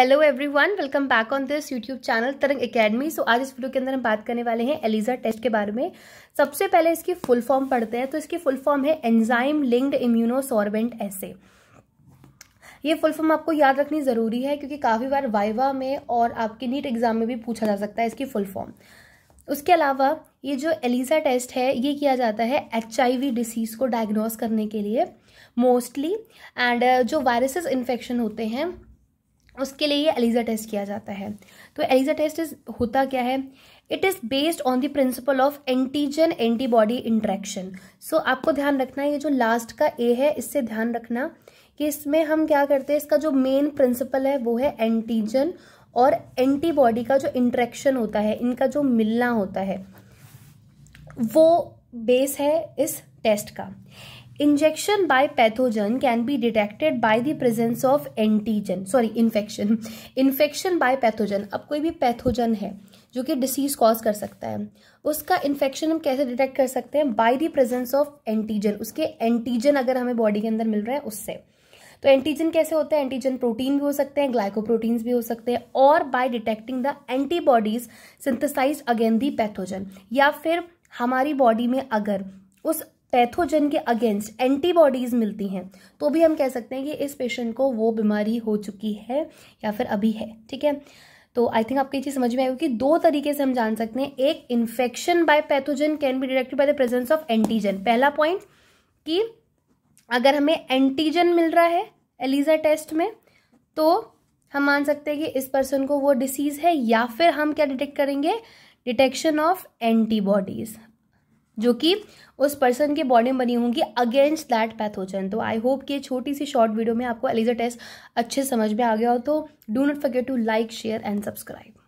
hello everyone welcome back on this YouTube channel Tarang Academy so आज इस video के अंदर हम बात करने वाले हैं एलिजा टेस्ट के बारे में सबसे पहले इसकी फुल फॉर्म पढ़ते हैं तो इसकी फुल फॉर्म है एंजाइम लिंक्ड इम्यूनोसॉर्बेंट ऐसे ये फुल फॉर्म आपको याद रखनी ज़रूरी है क्योंकि काफ़ी बार वाइवा में और आपके नीट एग्जाम में भी पूछा जा सकता है इसकी फुल फॉर्म उसके अलावा ये जो एलिजा टेस्ट है ये किया जाता है एच डिसीज़ को डायग्नोस करने के लिए मोस्टली एंड जो वायरसेस इन्फेक्शन होते हैं उसके लिए ये एलिजा टेस्ट किया जाता है तो एलिजा टेस्ट होता क्या है it is based on the principle of antigen antibody interaction so आपको ध्यान रखना है ये जो लास्ट का ए है इससे ध्यान रखना कि इसमें हम क्या करते हैं इसका जो मेन प्रिंसिपल है वो है एंटीजन और एंटीबॉडी का जो इंट्रैक्शन होता है इनका जो मिलना होता है वो बेस है इस टेस्ट का injection by pathogen can be detected by the presence of antigen sorry infection infection by pathogen अब कोई भी पैथोजन है जो कि डिसीज कॉज कर सकता है उसका इन्फेक्शन हम कैसे डिटेक्ट कर सकते हैं by the presence of antigen उसके एंटीजन अगर हमें बॉडी के अंदर मिल रहा है उससे तो एंटीजन कैसे होते हैं एंटीजन प्रोटीन भी हो सकते हैं ग्लाइकोप्रोटीन्स भी हो सकते हैं और by detecting the antibodies synthesize again the pathogen या फिर हमारी बॉडी में अगर उस पैथोजन के अगेंस्ट एंटीबॉडीज मिलती हैं तो भी हम कह सकते हैं कि इस पेशेंट को वो बीमारी हो चुकी है या फिर अभी है ठीक है तो आई थिंक आपको ये चीज समझ में आएगी कि दो तरीके से हम जान सकते हैं एक infection by pathogen can be detected by the presence of antigen पहला पॉइंट कि अगर हमें एंटीजन मिल रहा है एलिजा टेस्ट में तो हम मान सकते हैं कि इस पर्सन को वो डिसीज है या फिर हम क्या डिटेक्ट करेंगे डिटेक्शन ऑफ एंटीबॉडीज जो कि उस पर्सन के बॉडी में बनी होंगी अगेंस्ट दैट पैथोजन तो आई होप कि छोटी सी शॉर्ट वीडियो में आपको एलिजा टेस्ट अच्छे समझ में आ गया हो तो do not forget to like share and subscribe